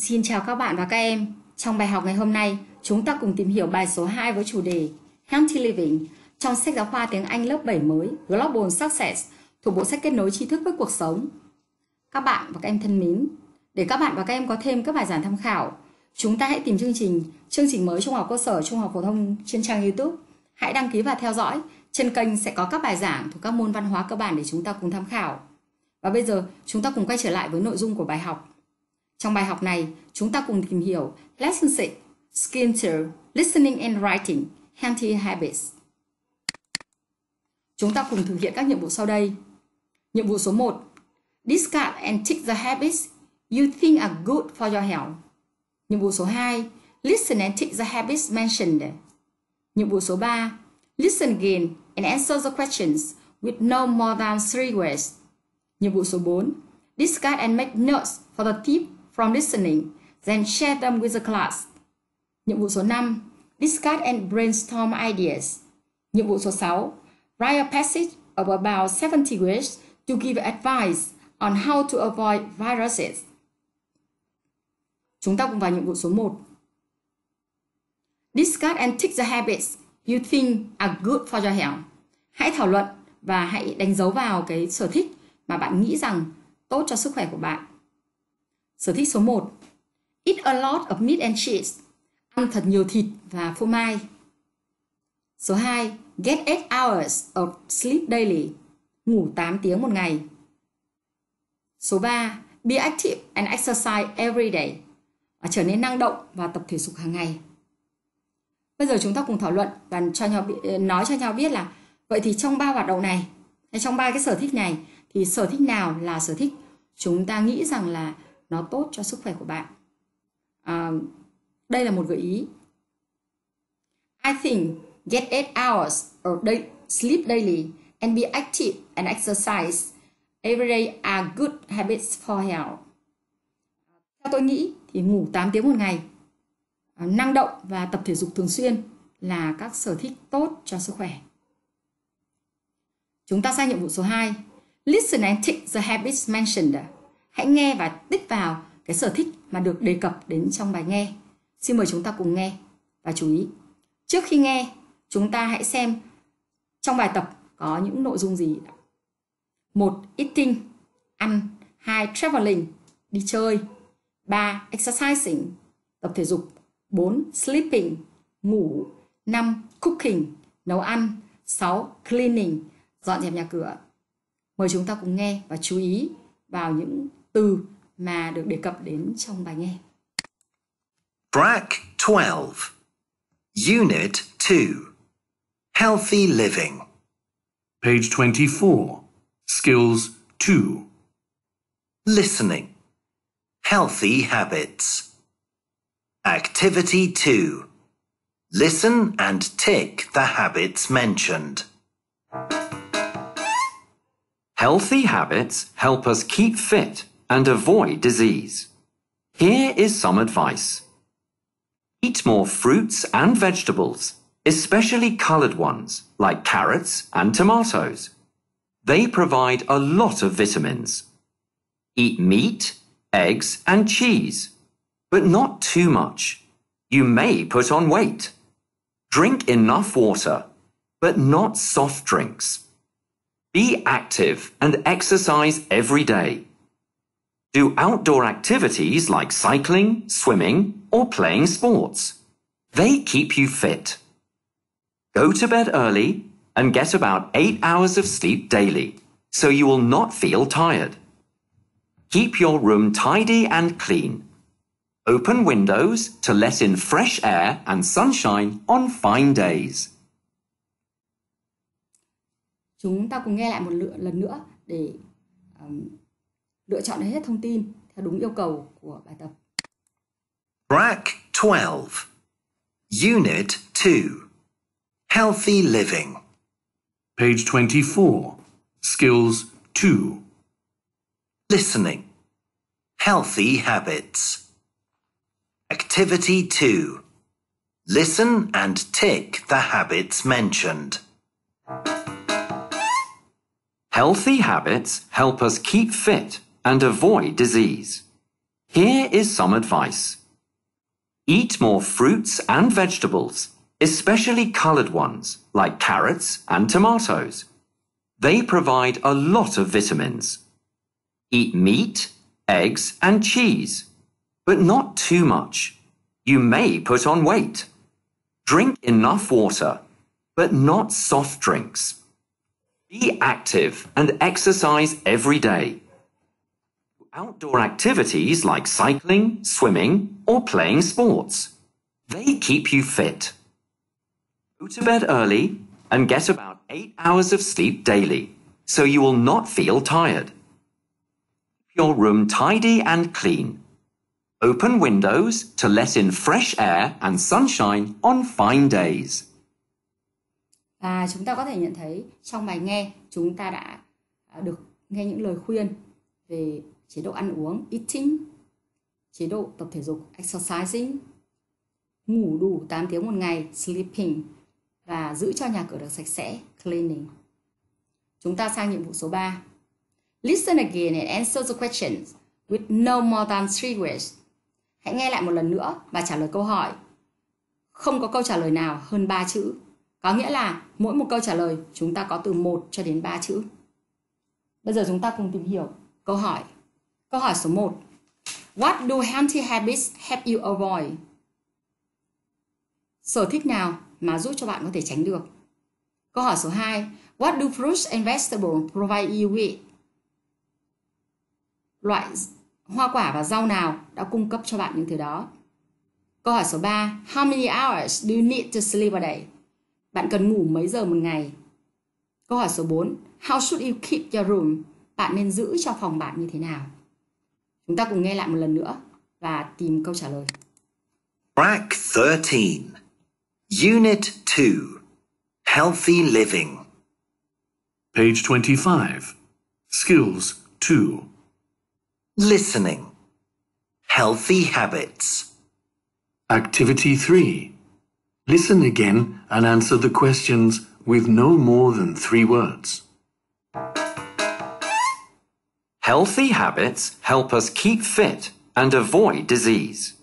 Xin chào các bạn và các em. Trong bài học ngày hôm nay, chúng ta cùng tìm hiểu bài số 2 với chủ đề Healthy Living trong sách giáo khoa tiếng Anh lớp 7 mới Global Success thuộc bộ sách kết nối tri thức với cuộc sống. Các bạn và các em thân mến, để các bạn và các em có thêm các bài giảng tham khảo, chúng ta hãy tìm chương trình chương trình mới trung học cơ sở trung học phổ thông trên trang YouTube. Hãy đăng ký và theo dõi. Trên kênh sẽ có các bài giảng thuộc các môn văn hóa cơ bản để chúng ta cùng tham khảo. Và bây giờ, chúng ta cùng quay trở lại với nội dung của bài học. Trong bài học này, chúng ta cùng tìm hiểu Lesson 6 Skill to Listening and Writing Healthy Habits. Chúng ta cùng thực hiện các nhiệm vụ sau đây. Nhiệm vụ số 1 Discard and tick the habits you think are good for your health. Nhiệm vụ số 2 Listen and tick the habits mentioned. Nhiệm vụ số 3 Listen again and answer the questions with no more than three words. Nhiệm vụ số 4 Discard and make notes for the tip from listening, then share them with the class. Nhiệm vụ số 5. Discuss and brainstorm ideas. Nhiệm vụ số 6. Write a passage of about 70 words to give advice on how to avoid viruses. Chúng ta cùng vào nhiệm vụ số 1. Discuss and tick the habits you think are good for your health. Hãy thảo luận và hãy đánh dấu vào cái sở thích mà bạn nghĩ rằng tốt cho sức khỏe của bạn. Sở thích số 1 Eat a lot of meat and cheese Ăn thật nhiều thịt và phô mai Số 2 Get 8 hours of sleep daily Ngủ 8 tiếng một ngày Số 3 Be active and exercise every day và trở nên năng động và tập thể dục hàng ngày. Bây giờ chúng ta cùng thảo luận và cho nhau ờ, nói cho nhau biết là vậy thì trong ba hoạt động này hay trong ba cái sở thích này thì sở thích nào là sở thích chúng ta nghĩ rằng là nó tốt cho sức khỏe của bạn à, đây là một gợi ý I think get 8 hours of day, sleep daily and be active and exercise every day are good habits for health theo tôi nghĩ thì ngủ 8 tiếng một ngày à, năng động và tập thể dục thường xuyên là các sở thích tốt cho sức khỏe. Chúng ta sang nhiệm vụ số 2. Listen and take the habits mentioned Hãy nghe và tích vào cái sở thích mà được đề cập đến trong bài nghe. Xin mời chúng ta cùng nghe và chú ý. Trước khi nghe, chúng ta hãy xem trong bài tập có những nội dung gì. một Eating, ăn. hai Traveling, đi chơi. ba Exercising, tập thể dục. bốn Sleeping, ngủ. năm Cooking, nấu ăn. sáu Cleaning, dọn dẹp nhà cửa. Mời chúng ta cùng nghe và chú ý vào những từ mà được đề cập đến trong bài nghe. Brack 12 Unit 2 Healthy Living Page 24 Skills 2 Listening Healthy Habits Activity 2 Listen and tick the habits mentioned. Healthy habits help us keep fit and avoid disease. Here is some advice. Eat more fruits and vegetables, especially coloured ones like carrots and tomatoes. They provide a lot of vitamins. Eat meat, eggs, and cheese, but not too much. You may put on weight. Drink enough water, but not soft drinks. Be active and exercise every day. Do outdoor activities like cycling, swimming, or playing sports. They keep you fit. Go to bed early and get about eight hours of sleep daily, so you will not feel tired. Keep your room tidy and clean. Open windows to let in fresh air and sunshine on fine days. Chúng ta cùng nghe lại một lần nữa để um, lựa chọn hết thông tin theo đúng yêu cầu của bài tập. Track 12 Unit 2 Healthy Living Page 24 Skills 2 Listening Healthy Habits Activity 2 Listen and tick the habits mentioned. Healthy habits help us keep fit and avoid disease. Here is some advice. Eat more fruits and vegetables, especially coloured ones like carrots and tomatoes. They provide a lot of vitamins. Eat meat, eggs and cheese, but not too much. You may put on weight. Drink enough water, but not soft drinks. Be active and exercise every day outdoor activities like cycling, swimming, or playing sports. They keep you fit. Go to bed early and get about 8 hours of sleep daily, so you will not feel tired. Keep your room tidy and clean. Open windows to let in fresh air and sunshine on fine days. À chúng ta có thể nhận thấy trong bài nghe chúng ta đã được nghe những lời khuyên về chế độ ăn uống eating, chế độ tập thể dục exercising, ngủ đủ 8 tiếng một ngày sleeping và giữ cho nhà cửa được sạch sẽ cleaning. Chúng ta sang nhiệm vụ số 3. Listen again and answer the questions with no more than three words. Hãy nghe lại một lần nữa và trả lời câu hỏi. Không có câu trả lời nào hơn 3 chữ. Có nghĩa là mỗi một câu trả lời chúng ta có từ 1 cho đến 3 chữ. Bây giờ chúng ta cùng tìm hiểu câu hỏi Câu hỏi số 1. What do healthy habits help you avoid? Sở thích nào mà giúp cho bạn có thể tránh được? Câu hỏi số 2. What do fruits and vegetables provide you with? Loại hoa quả và rau nào đã cung cấp cho bạn những thứ đó? Câu hỏi số 3. How many hours do you need to sleep a day? Bạn cần ngủ mấy giờ một ngày? Câu hỏi số 4. How should you keep your room? Bạn nên giữ cho phòng bạn như thế nào? Chúng ta cùng nghe lại một lần nữa và tìm câu trả lời. Track 13. Unit 2. Healthy living. Page 25. Skills 2. Listening. Healthy habits. Activity 3. Listen again and answer the questions with no more than three words. Healthy habits help us keep fit and avoid disease.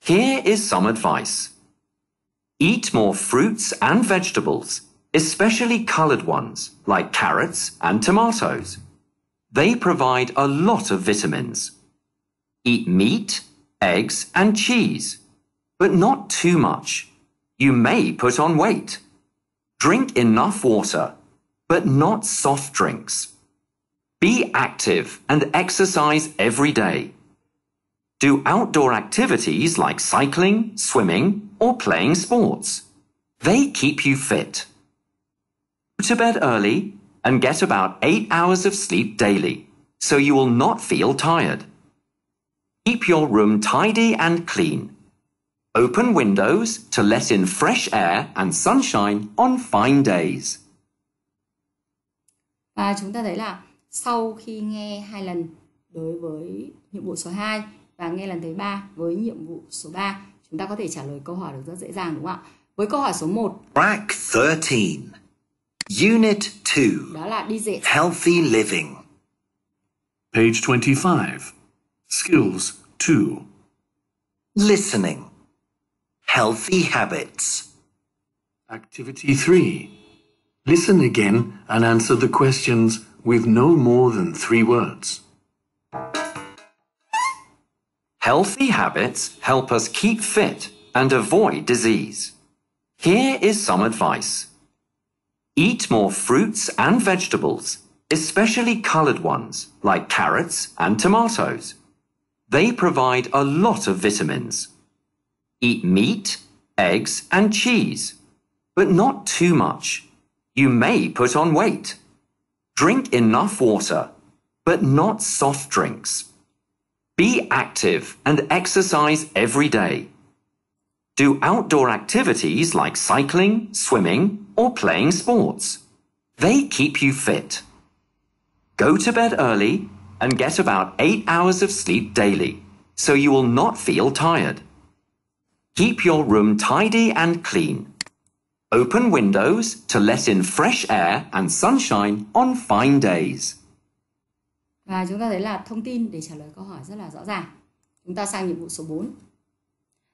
Here is some advice. Eat more fruits and vegetables, especially coloured ones like carrots and tomatoes. They provide a lot of vitamins. Eat meat, eggs and cheese, but not too much. You may put on weight. Drink enough water, but not soft drinks. Be active and exercise every day. Do outdoor activities like cycling, swimming, or playing sports. They keep you fit. Go to bed early and get about 8 hours of sleep daily, so you will not feel tired. Keep your room tidy and clean. Open windows to let in fresh air and sunshine on fine days. À, chúng ta thấy là sau khi nghe hai lần đối với nhiệm vụ số 2 và nghe lần thứ ba với nhiệm vụ số 3 chúng ta có thể trả lời câu hỏi được rất dễ dàng đúng không ạ? Với câu hỏi số 1 Track 13 Unit 2 Đó là đi dễ Healthy Living Page 25 Skills 2 Listening Healthy Habits Activity 3 Listen again and answer the questions with no more than three words. Healthy habits help us keep fit and avoid disease. Here is some advice. Eat more fruits and vegetables, especially coloured ones like carrots and tomatoes. They provide a lot of vitamins. Eat meat, eggs and cheese, but not too much. You may put on weight. Drink enough water, but not soft drinks. Be active and exercise every day. Do outdoor activities like cycling, swimming, or playing sports. They keep you fit. Go to bed early and get about 8 hours of sleep daily, so you will not feel tired. Keep your room tidy and clean. Open windows to let in fresh air and sunshine on fine days. Và chúng ta thấy là thông tin để trả lời câu hỏi rất là rõ ràng. Chúng ta sang nhiệm vụ số 4.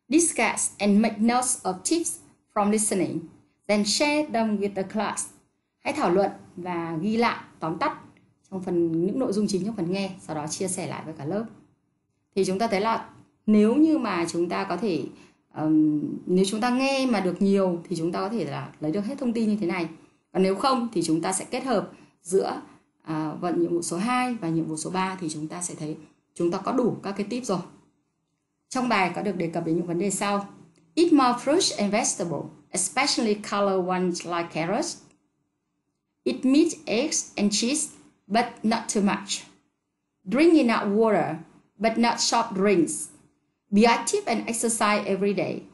Discuss and make notes of tips from listening, then share them with the class. Hãy thảo luận và ghi lại tóm tắt trong phần những nội dung chính trong phần nghe, sau đó chia sẻ lại với cả lớp. Thì chúng ta thấy là nếu như mà chúng ta có thể um, nếu chúng ta nghe mà được nhiều thì chúng ta có thể là lấy được hết thông tin như thế này còn nếu không thì chúng ta sẽ kết hợp giữa uh, vận nhiệm vụ số 2 và nhiệm vụ số 3 thì chúng ta sẽ thấy chúng ta có đủ các cái tip rồi trong bài có được đề cập đến những vấn đề sau eat more fruits and vegetables especially color ones like carrots eat meat eggs and cheese but not too much drink enough water but not sharp drinks Be active and exercise every day.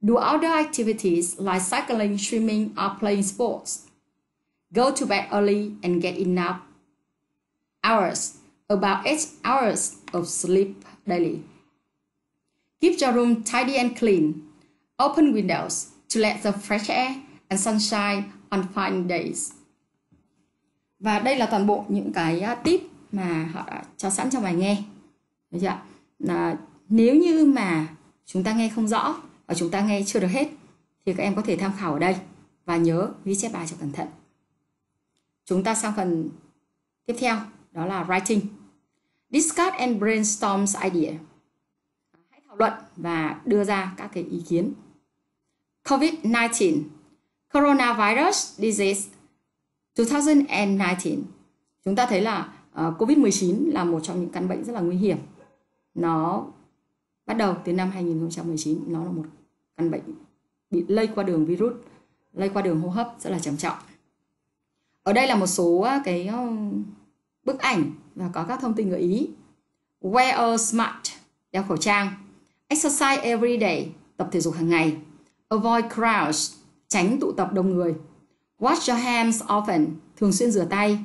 Do other activities like cycling, swimming, or playing sports. Go to bed early and get enough hours, about 8 hours of sleep daily. Keep your room tidy and clean. Open windows to let the fresh air and sunshine on fine days. Và đây là toàn bộ những cái à, tip mà họ đã cho sẵn cho bài nghe. Được chưa Là nếu như mà chúng ta nghe không rõ và chúng ta nghe chưa được hết thì các em có thể tham khảo ở đây và nhớ ghi chép bài cho cẩn thận. Chúng ta sang phần tiếp theo đó là writing. Discuss and brainstorm idea. Hãy thảo luận và đưa ra các cái ý kiến. COVID-19 Coronavirus Disease 2019. Chúng ta thấy là uh, ờ, COVID-19 là một trong những căn bệnh rất là nguy hiểm. Nó bắt đầu từ năm 2019 nó là một căn bệnh bị lây qua đường virus lây qua đường hô hấp rất là trầm trọng ở đây là một số ờ, cái ờ, bức ảnh và có các thông tin gợi ý wear a smart đeo khẩu trang exercise every day tập thể dục hàng ngày avoid crowds tránh tụ tập đông người wash your hands often thường xuyên rửa tay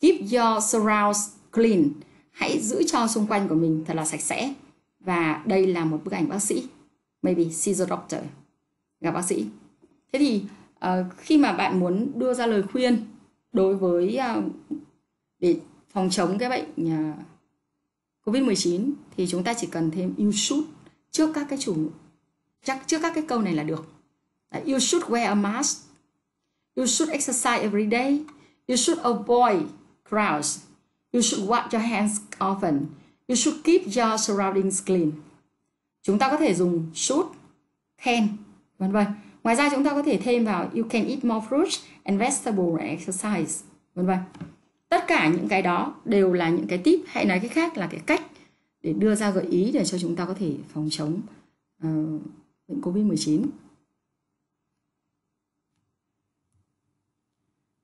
keep your surrounds clean hãy giữ cho xung quanh của mình thật là sạch sẽ và đây là một bức ảnh bác sĩ maybe see the doctor gặp bác sĩ thế thì uh, khi mà bạn muốn đưa ra lời khuyên đối với uh, để phòng chống cái bệnh uh, ờ, covid-19 thì chúng ta chỉ cần thêm you should trước các cái chủ chắc trước các cái câu này là được you should wear a mask you should exercise every day you should avoid crowds you should wash your hands often You should keep your surroundings clean. Chúng ta có thể dùng should, can, vân vân. Ngoài ra chúng ta có thể thêm vào you can eat more fruits and vegetables and exercise, vân vân. Tất cả những cái đó đều là những cái tip hay nói cái khác là cái cách để đưa ra gợi ý để cho chúng ta có thể phòng chống uh, bệnh Covid-19.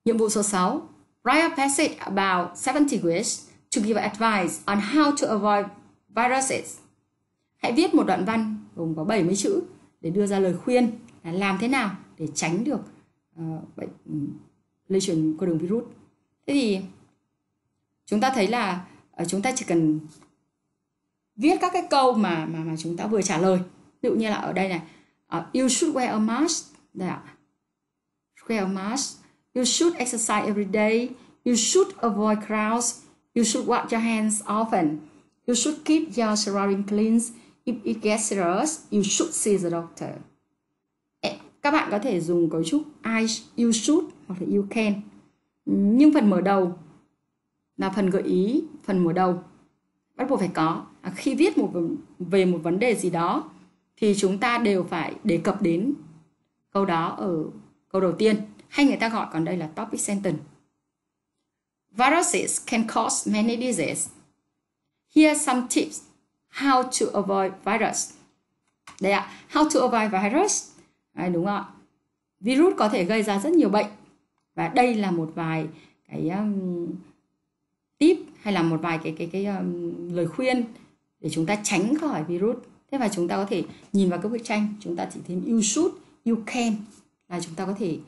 Nhiệm vụ số 6. Write a passage about 70 words to give advice on how to avoid viruses. Hãy viết một đoạn văn gồm có 70 chữ để đưa ra lời khuyên là làm thế nào để tránh được uh, bệnh ừ, lây truyền qua đường virus. Thế thì chúng ta thấy là uh, chúng ta chỉ cần viết các cái câu mà mà mà chúng ta vừa trả lời. Ví dụ như là ở đây này, uh, you should wear a mask. Đây ạ. Wear a mask. You should exercise every day. You should avoid crowds You should wash your hands often. You should keep your surroundings clean. If it gets serious, you should see the doctor. Các bạn có thể dùng cấu trúc I, you should hoặc là you can. Nhưng phần mở đầu là phần gợi ý, phần mở đầu bắt buộc phải có. À, khi viết một về một vấn đề gì đó thì chúng ta đều phải đề cập đến câu đó ở câu đầu tiên hay người ta gọi còn đây là topic sentence Viruses can cause many diseases. Here are some tips how to avoid virus. Đây ạ, how to avoid virus. Đấy, à, đúng không ạ? Virus có thể gây ra rất nhiều bệnh. Và đây là một vài cái um, tip hay là một vài cái cái cái um, lời khuyên để chúng ta tránh khỏi virus. Thế và chúng ta có thể nhìn vào cái bức tranh, chúng ta chỉ thêm you should, you can là chúng ta có thể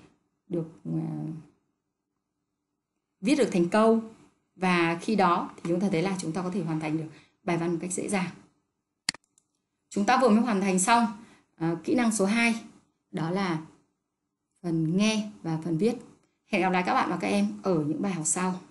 được uh, viết được thành câu và khi đó thì chúng ta thấy là chúng ta có thể hoàn thành được bài văn một cách dễ dàng chúng ta vừa mới hoàn thành xong uh, kỹ năng số 2 đó là phần nghe và phần viết hẹn gặp lại các bạn và các em ở những bài học sau